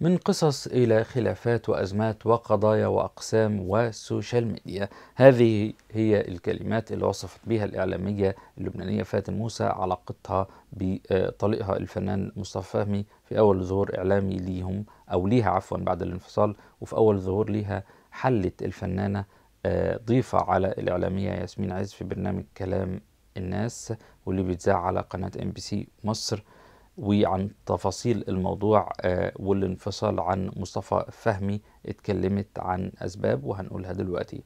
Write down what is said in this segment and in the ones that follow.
من قصص إلى خلافات وأزمات وقضايا وأقسام وسوشيال ميديا هذه هي الكلمات اللي وصفت بها الإعلامية اللبنانية فاتن موسى علاقتها بطليقها الفنان مصطفى فهمي في أول ظهور إعلامي ليهم أو ليها عفوا بعد الانفصال وفي أول ظهور ليها حلت الفنانة آه، ضيفة على الإعلامية ياسمين عز في برنامج كلام الناس واللي بيتذاع على قناة ام بي سي مصر وعن تفاصيل الموضوع آه، والانفصال عن مصطفى فهمي اتكلمت عن أسباب وهنقولها دلوقتي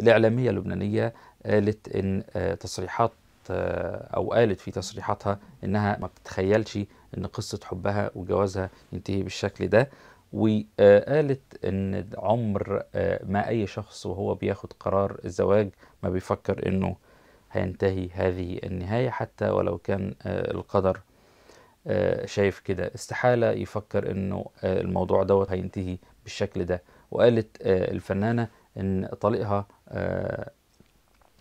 الإعلامية اللبنانية قالت إن آه، تصريحات آه، أو قالت في تصريحاتها إنها ما بتتخيلش ان قصه حبها وجوازها ينتهي بالشكل ده وقالت ان عمر آه، ما اي شخص وهو بياخد قرار الزواج ما بيفكر انه هينتهي هذه النهايه حتى ولو كان آه، القدر آه، شايف كده استحاله يفكر انه الموضوع دوت هينتهي بالشكل ده وقالت الفنانه ان طليقها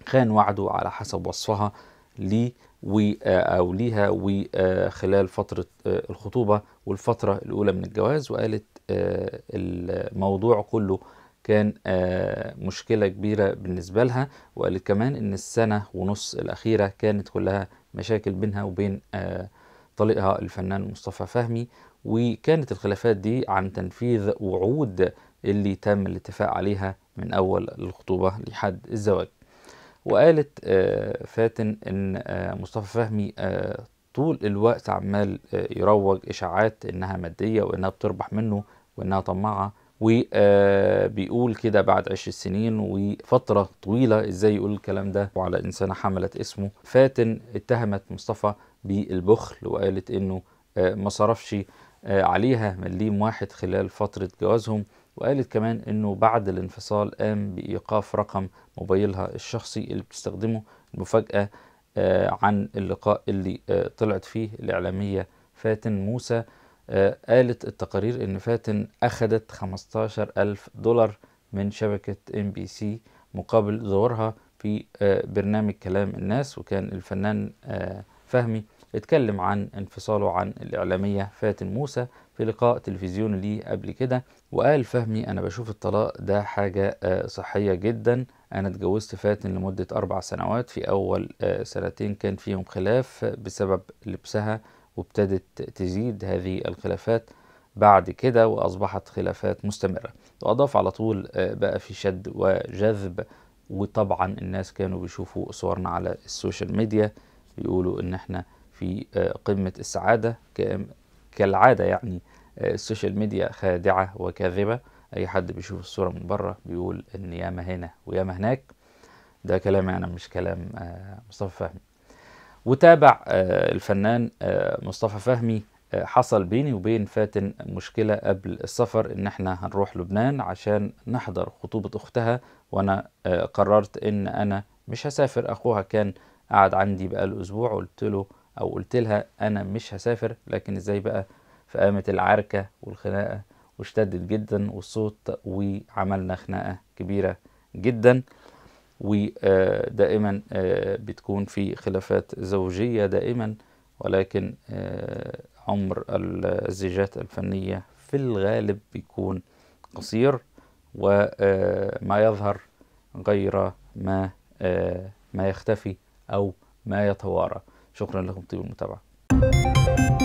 خان وعده على حسب وصفها ليه او ليها وخلال فتره آه، الخطوبه والفتره الاولى من الجواز وقالت آه، الموضوع كله كان آه، مشكله كبيره بالنسبه لها وقالت كمان ان السنه ونص الاخيره كانت كلها مشاكل بينها وبين طليقها الفنان مصطفى فهمي وكانت الخلافات دي عن تنفيذ وعود اللي تم الاتفاق عليها من اول الخطوبه لحد الزواج وقالت آه، فاتن ان آه، مصطفى فهمي آه، طول الوقت عمال يروج اشاعات انها ماديه وانها بتربح منه وانها طماعه وبيقول كده بعد عشر سنين وفترة طويلة ازاي يقول الكلام ده وعلى انسانة حملت اسمه فاتن اتهمت مصطفى بالبخل وقالت انه ما صرفش عليها مليم واحد خلال فترة جوازهم وقالت كمان انه بعد الانفصال قام بايقاف رقم موبايلها الشخصي اللي بتستخدمه المفاجاه آه، عن اللقاء اللي آه، طلعت فيه الاعلاميه فاتن موسى آه، قالت التقارير ان فاتن اخذت 15 ألف دولار من شبكة ام بي سي مقابل ظهورها في برنامج كلام الناس وكان الفنان فهمي اتكلم عن انفصاله عن الإعلامية فاتن موسى في لقاء تلفزيوني ليه قبل كده وقال فهمي أنا بشوف الطلاق ده حاجة آه، صحية جدا أنا اتجوزت فاتن لمدة أربع سنوات في أول آه، سنتين كان فيهم خلاف بسبب لبسها وابتدت تزيد هذه الخلافات بعد كده وأصبحت خلافات مستمرة وأضاف على طول آه، بقى في شد وجذب وطبعا الناس كانوا بيشوفوا صورنا على السوشيال ميديا بيقولوا إن احنا في آه، قمة السعادة كالعادة يعني آه، السوشيال ميديا خادعة وكاذبة أي حد بيشوف الصورة من بره بيقول إن ياما هنا وياما هناك ده كلام أنا مش كلام آه، مصطفى فهمي وتابع الفنان مصطفى فهمي حصل بيني وبين فاتن مشكلة قبل السفر إن إحنا هنروح لبنان عشان نحضر خطوبة أختها وأنا قررت إن أنا مش هسافر أخوها كان قعد عندي بقاله أسبوع وقلت له او قلت لها انا مش هسافر لكن ازاي بقى فقامت العركه والخناقه واشتدت جدا والصوت وعملنا خناقه كبيره جدا ودائما آه، بتكون في خلافات زوجيه دائما ولكن آه، عمر الزيجات الفنيه في الغالب بيكون قصير وما آه، يظهر غير ما ما يختفي او ما يتوارى شكرا لكم طيب المتابعه